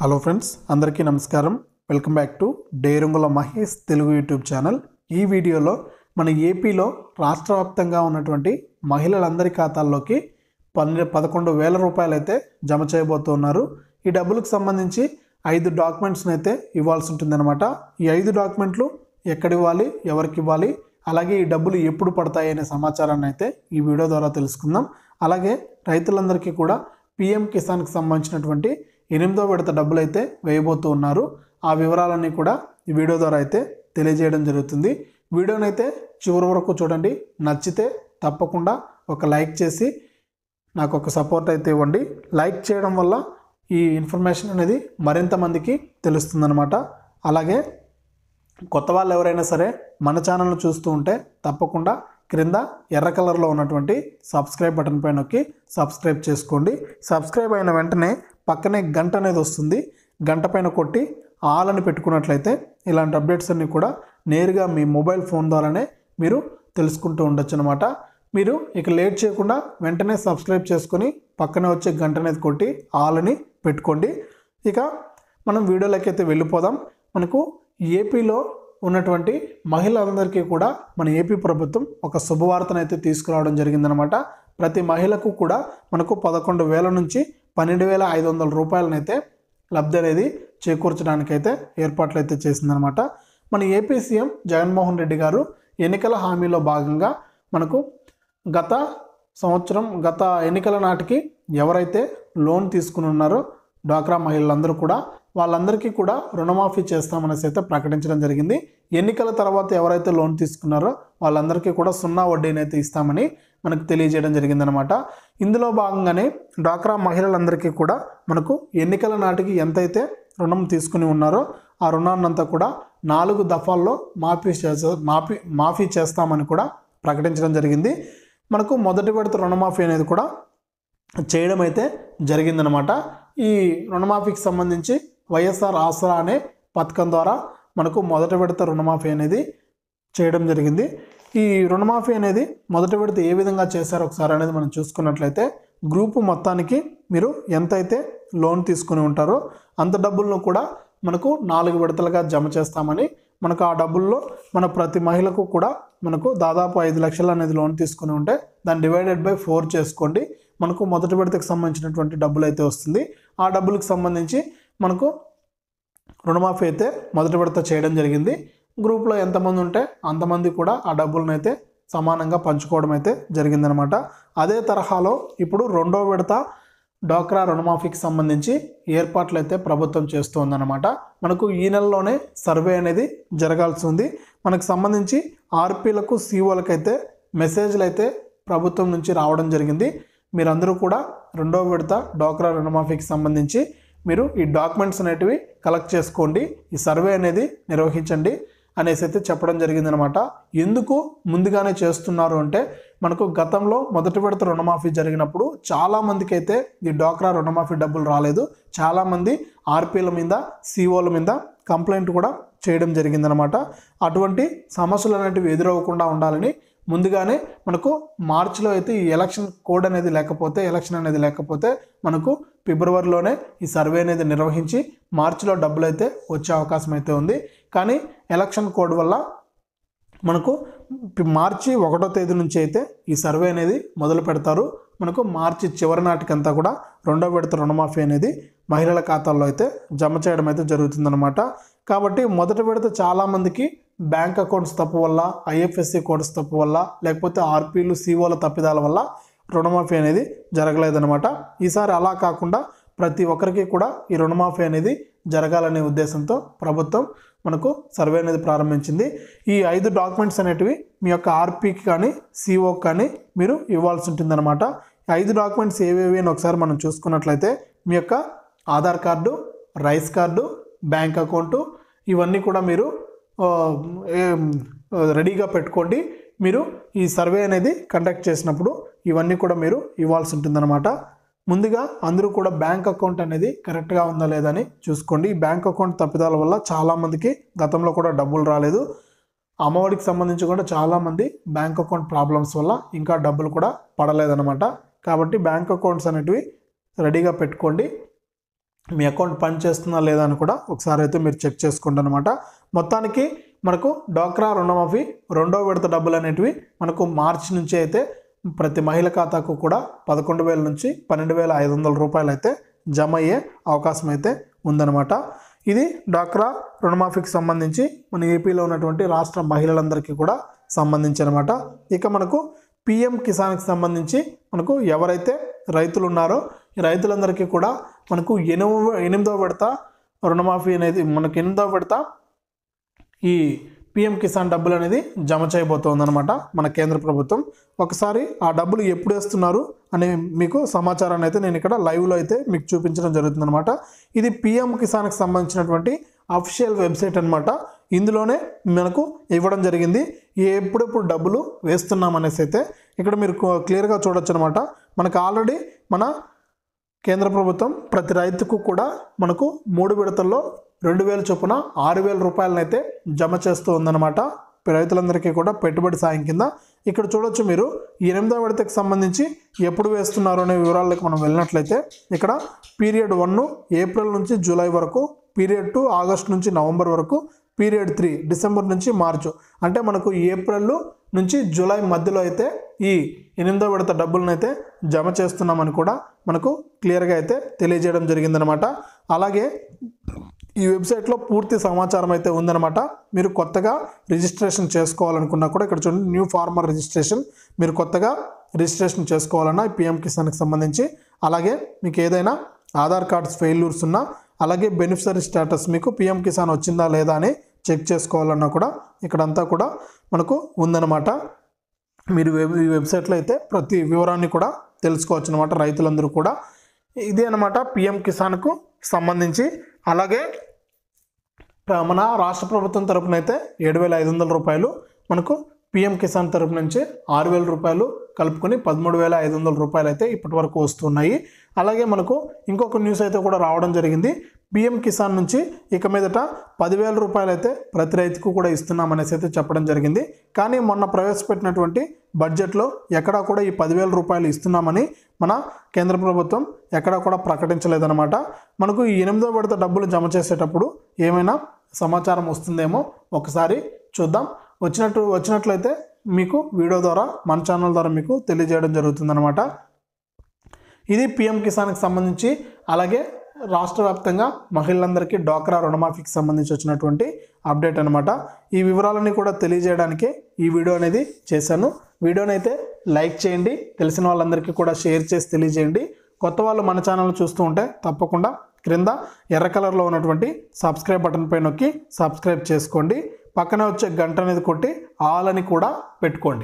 hello friends అందరికీ నమస్కారం welcome back to డేరుంగుల మహేష్ తెలుగు యూట్యూబ్ ఛానల్ ఈ వీడియోలో మన ఏపీలో రాష్ట్ర వ్యాప్తంగా ఉన్నటువంటి మహిళలందరి ఖాతాల్లోకి పన్నె పదకొండు వేల రూపాయలు అయితే జమ చేయబోతున్నారు ఈ డబ్బులకు సంబంధించి ఐదు డాక్యుమెంట్స్ని అయితే ఇవ్వాల్సి ఉంటుందన్నమాట ఈ ఐదు డాక్యుమెంట్లు ఎక్కడివ్వాలి ఇవ్వాలి ఎవరికి ఇవ్వాలి అలాగే ఈ డబ్బులు ఎప్పుడు పడతాయి అనే సమాచారాన్ని అయితే ఈ వీడియో ద్వారా తెలుసుకుందాం అలాగే రైతులందరికీ కూడా పిఎం కిసాన్కి సంబంధించినటువంటి ఎనిమిదో విడత డబ్బులు అయితే వేయబోతూ ఉన్నారు ఆ వివరాలన్నీ కూడా ఈ వీడియో ద్వారా అయితే తెలియజేయడం జరుగుతుంది వీడియోనైతే చివరి వరకు చూడండి నచ్చితే తప్పకుండా ఒక లైక్ చేసి నాకు ఒక సపోర్ట్ అయితే ఇవ్వండి లైక్ చేయడం వల్ల ఈ ఇన్ఫర్మేషన్ అనేది మరింత మందికి తెలుస్తుందనమాట అలాగే కొత్త వాళ్ళు ఎవరైనా సరే మన ఛానల్ను చూస్తూ ఉంటే తప్పకుండా క్రింద ఎర్ర కలర్లో ఉన్నటువంటి సబ్స్క్రైబ్ బటన్ పైన నొక్కి సబ్స్క్రైబ్ చేసుకోండి సబ్స్క్రైబ్ అయిన వెంటనే పక్కనే గంట అనేది వస్తుంది గంట పైన కొట్టి అని పెట్టుకున్నట్లయితే ఇలాంటి అప్డేట్స్ అన్నీ కూడా నేరుగా మీ మొబైల్ ఫోన్ ద్వారానే మీరు తెలుసుకుంటూ ఉండొచ్చు అనమాట మీరు ఇక లేట్ చేయకుండా వెంటనే సబ్స్క్రైబ్ చేసుకొని పక్కనే వచ్చే గంట అనేది కొట్టి ఆలని పెట్టుకోండి ఇక మనం అయితే వెళ్ళిపోదాం మనకు ఏపీలో ఉన్నటువంటి మహిళలందరికీ కూడా మన ఏపీ ప్రభుత్వం ఒక శుభవార్తను అయితే తీసుకురావడం జరిగిందనమాట ప్రతి మహిళకు కూడా మనకు పదకొండు వేల నుంచి పన్నెండు వేల ఐదు వందల రూపాయలనైతే లబ్ధి అనేది చేకూర్చడానికి అయితే ఏర్పాట్లు అయితే చేసిందనమాట మన ఏపీ సీఎం జగన్మోహన్ రెడ్డి గారు ఎన్నికల హామీలో భాగంగా మనకు గత సంవత్సరం గత ఎన్నికల నాటికి ఎవరైతే లోన్ తీసుకుని ఉన్నారో డ్వాక్రా మహిళలందరూ కూడా వాళ్ళందరికీ కూడా రుణమాఫీ చేస్తామనేసి అయితే ప్రకటించడం జరిగింది ఎన్నికల తర్వాత ఎవరైతే లోన్ తీసుకున్నారో వాళ్ళందరికీ కూడా సున్నా వడ్డీని అయితే ఇస్తామని మనకు తెలియజేయడం జరిగిందనమాట ఇందులో భాగంగానే డ్వాక్రా మహిళలందరికీ కూడా మనకు ఎన్నికల నాటికి ఎంతైతే రుణం తీసుకుని ఉన్నారో ఆ రుణాన్నంతా కూడా నాలుగు దఫాల్లో మాఫీ చేస్తా మాఫీ మాఫీ చేస్తామని కూడా ప్రకటించడం జరిగింది మనకు మొదటి విడత రుణమాఫీ అనేది కూడా చేయడం అయితే జరిగిందనమాట ఈ రుణమాఫీకి సంబంధించి వైఎస్ఆర్ ఆసరా అనే పథకం ద్వారా మనకు మొదటి విడత రుణమాఫీ అనేది చేయడం జరిగింది ఈ రుణమాఫీ అనేది మొదటి విడత ఏ విధంగా చేశారో ఒకసారి అనేది మనం చూసుకున్నట్లయితే గ్రూపు మొత్తానికి మీరు ఎంతైతే లోన్ తీసుకుని ఉంటారో అంత డబ్బులను కూడా మనకు నాలుగు విడతలుగా జమ చేస్తామని మనకు ఆ డబ్బుల్లో మన ప్రతి మహిళకు కూడా మనకు దాదాపు ఐదు లక్షలు అనేది లోన్ తీసుకుని ఉంటే దాన్ని డివైడెడ్ బై ఫోర్ చేసుకోండి మనకు మొదటి విడతకు సంబంధించినటువంటి డబ్బులు అయితే వస్తుంది ఆ డబ్బులకు సంబంధించి మనకు రుణమాఫీ అయితే మొదటి విడత చేయడం జరిగింది గ్రూప్లో ఎంతమంది ఉంటే అంతమంది కూడా ఆ డబ్బులను అయితే సమానంగా పంచుకోవడం అయితే జరిగిందనమాట అదే తరహాలో ఇప్పుడు రెండో విడత డ్వాక్రా రుణమాఫీకి సంబంధించి ఏర్పాట్లు అయితే ప్రభుత్వం చేస్తుందన్నమాట మనకు ఈ నెలలోనే సర్వే అనేది జరగాల్సి ఉంది మనకు సంబంధించి ఆర్పీలకు అయితే మెసేజ్లు అయితే ప్రభుత్వం నుంచి రావడం జరిగింది మీరందరూ కూడా రెండో విడత డ్వాక్రా రుణమాఫీకి సంబంధించి మీరు ఈ డాక్యుమెంట్స్ అనేటివి కలెక్ట్ చేసుకోండి ఈ సర్వే అనేది నిర్వహించండి అనేసి అయితే చెప్పడం జరిగిందనమాట ఎందుకు ముందుగానే చేస్తున్నారు అంటే మనకు గతంలో మొదటి విడత రుణమాఫీ జరిగినప్పుడు చాలామందికి అయితే ఈ డోక్రా రుణమాఫీ డబ్బులు రాలేదు చాలామంది ఆర్పీల మీద సిఓల మీద కంప్లైంట్ కూడా చేయడం జరిగిందనమాట అటువంటి సమస్యలు అనేటివి ఎదురవ్వకుండా ఉండాలని ముందుగానే మనకు మార్చిలో అయితే ఈ ఎలక్షన్ కోడ్ అనేది లేకపోతే ఎలక్షన్ అనేది లేకపోతే మనకు ఫిబ్రవరిలోనే ఈ సర్వే అనేది నిర్వహించి మార్చిలో డబ్బులు అయితే వచ్చే అవకాశం అయితే ఉంది కానీ ఎలక్షన్ కోడ్ వల్ల మనకు మార్చి ఒకటో తేదీ నుంచి అయితే ఈ సర్వే అనేది మొదలు పెడతారు మనకు మార్చి చివరి నాటికంతా కూడా రెండో విడత రుణమాఫీ అనేది మహిళల ఖాతాల్లో అయితే జమ చేయడం అయితే జరుగుతుందన్నమాట కాబట్టి మొదటి విడత చాలామందికి బ్యాంక్ అకౌంట్స్ తప్పు వల్ల ఐఎఫ్ఎస్సి కోడ్స్ తప్పు వల్ల లేకపోతే ఆర్పీలు సిఓల తప్పిదాల వల్ల రుణమాఫీ అనేది జరగలేదన్నమాట ఈసారి అలా కాకుండా ప్రతి ఒక్కరికి కూడా ఈ రుణమాఫీ అనేది జరగాలనే ఉద్దేశంతో ప్రభుత్వం మనకు సర్వే అనేది ప్రారంభించింది ఈ ఐదు డాక్యుమెంట్స్ అనేటివి మీ యొక్క ఆర్పీకి కానీ సిఓకి కానీ మీరు ఇవ్వాల్సి ఉంటుందన్నమాట ఐదు డాక్యుమెంట్స్ ఏవేవి అని ఒకసారి మనం చూసుకున్నట్లయితే మీ యొక్క Aadhaar card rice card bank account ఇవన్నీ కూడా మీరు రెడీగా పెట్టుకోండి మీరు ఈ సర్వే అనేది కండక్ట్ చేసినప్పుడు ఇవన్నీ కూడా మీరు ఇవ్వాల్సి ఉంటుందన్నమాట ముందుగా అందరూ కూడా బ్యాంక్ అకౌంట్ అనేది కరెక్ట్గా ఉందా లేదా అని చూసుకోండి ఈ బ్యాంక్ అకౌంట్ తప్పిదాల వల్ల చాలామందికి గతంలో కూడా డబ్బులు రాలేదు అమ్మఒడికి సంబంధించి కూడా చాలామంది బ్యాంక్ అకౌంట్ ప్రాబ్లమ్స్ వల్ల ఇంకా డబ్బులు కూడా పడలేదన్నమాట కాబట్టి బ్యాంక్ అకౌంట్స్ అనేటివి రెడీగా పెట్టుకోండి మీ అకౌంట్ పనిచేస్తుందా లేదా అని కూడా ఒకసారి అయితే మీరు చెక్ చేసుకోండి అనమాట మొత్తానికి మనకు డ్వాక్రా రుణమాఫీ రెండో విడత డబ్బులు అనేటివి మనకు మార్చి నుంచి అయితే ప్రతి మహిళ ఖాతాకు కూడా పదకొండు వేల నుంచి పన్నెండు వేల ఐదు వందల రూపాయలు అయితే జమ అయ్యే అవకాశం అయితే ఉందన్నమాట ఇది డాక్రా రుణమాఫీకి సంబంధించి మన ఏపీలో ఉన్నటువంటి రాష్ట్ర మహిళలందరికీ కూడా సంబంధించి అనమాట ఇక మనకు పిఎం కిసాన్కి సంబంధించి మనకు ఎవరైతే రైతులు ఉన్నారో ఈ రైతులందరికీ కూడా మనకు ఎనిమిదో ఎనిమిదో విడత రుణమాఫీ అనేది మనకు ఎనిమిదో విడత ఈ పిఎం కిసాన్ డబ్బులు అనేది జమ చేయబోతోందనమాట మన కేంద్ర ప్రభుత్వం ఒకసారి ఆ డబ్బులు ఎప్పుడు వేస్తున్నారు అనే మీకు సమాచారాన్ని అయితే నేను ఇక్కడ లైవ్లో అయితే మీకు చూపించడం జరుగుతుందనమాట ఇది పిఎం కిసాన్కి సంబంధించినటువంటి అఫిషియల్ వెబ్సైట్ అనమాట ఇందులోనే మనకు ఇవ్వడం జరిగింది ఎప్పుడెప్పుడు డబ్బులు వేస్తున్నాం అనేసి అయితే ఇక్కడ మీరు క్లియర్గా చూడొచ్చు అనమాట మనకు ఆల్రెడీ మన కేంద్ర ప్రభుత్వం ప్రతి రైతుకు కూడా మనకు మూడు విడతల్లో రెండు వేల చొప్పున ఆరు వేల రూపాయలనైతే జమ చేస్తూ ఉందన్నమాట రైతులందరికీ కూడా పెట్టుబడి సాయం కింద ఇక్కడ చూడొచ్చు మీరు ఎనిమిదో విడతకు సంబంధించి ఎప్పుడు వేస్తున్నారు అనే వివరాలకు మనం వెళ్ళినట్లయితే ఇక్కడ పీరియడ్ వన్ ఏప్రిల్ నుంచి జూలై వరకు పీరియడ్ టూ ఆగస్ట్ నుంచి నవంబర్ వరకు పీరియడ్ త్రీ డిసెంబర్ నుంచి మార్చు అంటే మనకు ఏప్రిల్ నుంచి జూలై మధ్యలో అయితే ఈ ఎనిమిదో విడత డబ్బులను అయితే జమ చేస్తున్నామని కూడా మనకు క్లియర్గా అయితే తెలియజేయడం జరిగిందనమాట అలాగే ఈ వెబ్సైట్లో పూర్తి సమాచారం అయితే ఉందన్నమాట మీరు కొత్తగా రిజిస్ట్రేషన్ చేసుకోవాలనుకున్నా కూడా ఇక్కడ చూడండి న్యూ ఫార్మర్ రిజిస్ట్రేషన్ మీరు కొత్తగా రిజిస్ట్రేషన్ చేసుకోవాలన్నా పిఎం కిసాన్కి సంబంధించి అలాగే మీకు ఏదైనా ఆధార్ కార్డ్స్ ఫెయిల్యూర్స్ ఉన్నా అలాగే బెనిఫిషరీ స్టేటస్ మీకు పిఎం కిసాన్ వచ్చిందా లేదా అని చెక్ చేసుకోవాలన్నా కూడా ఇక్కడంతా కూడా మనకు ఉందన్నమాట మీరు వెబ్ ఈ వెబ్సైట్లో అయితే ప్రతి వివరాన్ని కూడా తెలుసుకోవచ్చు అనమాట రైతులందరూ కూడా ఇదే అనమాట పిఎం కిసాన్కు సంబంధించి అలాగే మన రాష్ట్ర ప్రభుత్వం తరపున అయితే ఏడు వేల ఐదు వందల రూపాయలు మనకు పిఎం కిసాన్ తరపు నుంచి ఆరు వేల రూపాయలు కలుపుకొని పదమూడు వేల ఐదు వందల రూపాయలు అయితే ఇప్పటి వరకు వస్తున్నాయి అలాగే మనకు ఇంకొక న్యూస్ అయితే కూడా రావడం జరిగింది పిఎం కిసాన్ నుంచి ఇక మీదట పదివేల రూపాయలు అయితే ప్రతి రైతుకు కూడా ఇస్తున్నామనేసి అయితే చెప్పడం జరిగింది కానీ మొన్న ప్రవేశపెట్టినటువంటి బడ్జెట్లో ఎక్కడా కూడా ఈ పదివేల రూపాయలు ఇస్తున్నామని మన కేంద్ర ప్రభుత్వం ఎక్కడా కూడా ప్రకటించలేదన్నమాట మనకు ఈ ఎనిమిదో విడత డబ్బులు జమ చేసేటప్పుడు ఏమైనా సమాచారం వస్తుందేమో ఒకసారి చూద్దాం వచ్చినట్టు వచ్చినట్లయితే మీకు వీడియో ద్వారా మన ఛానల్ ద్వారా మీకు తెలియజేయడం జరుగుతుందన్నమాట ఇది పిఎం కిసాన్కి సంబంధించి అలాగే రాష్ట్ర వ్యాప్తంగా మహిళలందరికీ డ్వాక్రా రుణమాఫీకి సంబంధించి వచ్చినటువంటి అప్డేట్ అనమాట ఈ వివరాలన్నీ కూడా తెలియజేయడానికి ఈ వీడియో అనేది చేశాను వీడియోని అయితే లైక్ చేయండి తెలిసిన వాళ్ళందరికీ కూడా షేర్ చేసి తెలియజేయండి కొత్త వాళ్ళు మన ఛానల్ చూస్తూ ఉంటే తప్పకుండా క్రింద ఎర్ర కలర్లో ఉన్నటువంటి సబ్స్క్రైబ్ బటన్ పై నొక్కి సబ్స్క్రైబ్ చేసుకోండి పక్కనే వచ్చే గంట అనేది కొట్టి ఆల్ అని కూడా పెట్టుకోండి